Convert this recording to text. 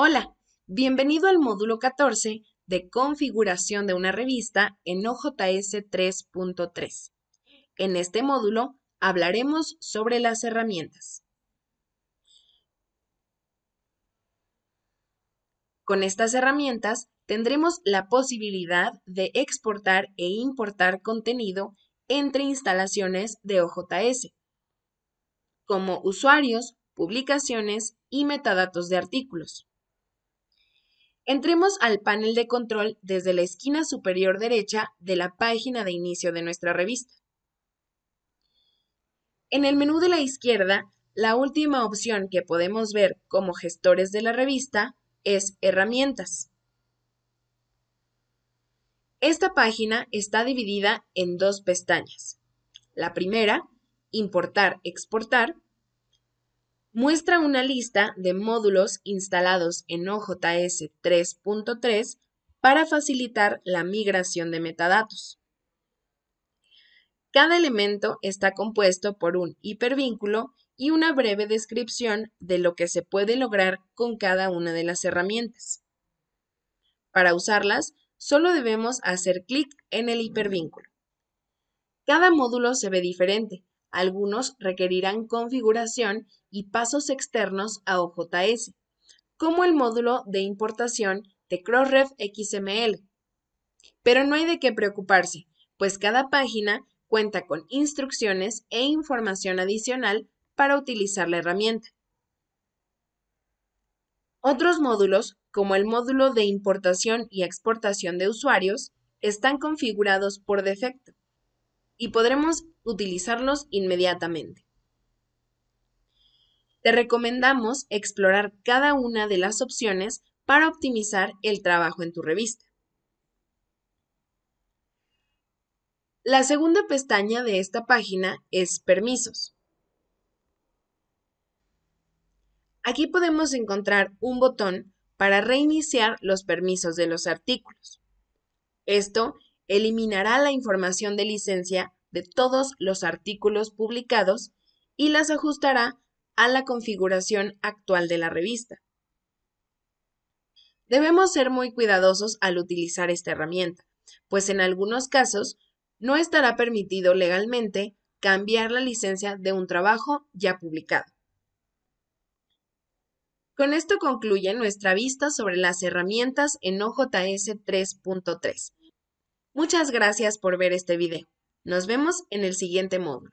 Hola, bienvenido al módulo 14 de configuración de una revista en OJS 3.3. En este módulo hablaremos sobre las herramientas. Con estas herramientas tendremos la posibilidad de exportar e importar contenido entre instalaciones de OJS, como usuarios, publicaciones y metadatos de artículos. Entremos al panel de control desde la esquina superior derecha de la página de inicio de nuestra revista. En el menú de la izquierda, la última opción que podemos ver como gestores de la revista es Herramientas. Esta página está dividida en dos pestañas. La primera, Importar, Exportar, muestra una lista de módulos instalados en OJS 3.3 para facilitar la migración de metadatos. Cada elemento está compuesto por un hipervínculo y una breve descripción de lo que se puede lograr con cada una de las herramientas. Para usarlas, solo debemos hacer clic en el hipervínculo. Cada módulo se ve diferente, algunos requerirán configuración y pasos externos a OJS, como el módulo de importación de Crossref XML. Pero no hay de qué preocuparse, pues cada página cuenta con instrucciones e información adicional para utilizar la herramienta. Otros módulos, como el módulo de importación y exportación de usuarios, están configurados por defecto y podremos utilizarlos inmediatamente. Te recomendamos explorar cada una de las opciones para optimizar el trabajo en tu revista. La segunda pestaña de esta página es Permisos. Aquí podemos encontrar un botón para reiniciar los permisos de los artículos. Esto eliminará la información de licencia de todos los artículos publicados y las ajustará a la configuración actual de la revista. Debemos ser muy cuidadosos al utilizar esta herramienta, pues en algunos casos no estará permitido legalmente cambiar la licencia de un trabajo ya publicado. Con esto concluye nuestra vista sobre las herramientas en OJS 3.3. Muchas gracias por ver este video. Nos vemos en el siguiente módulo.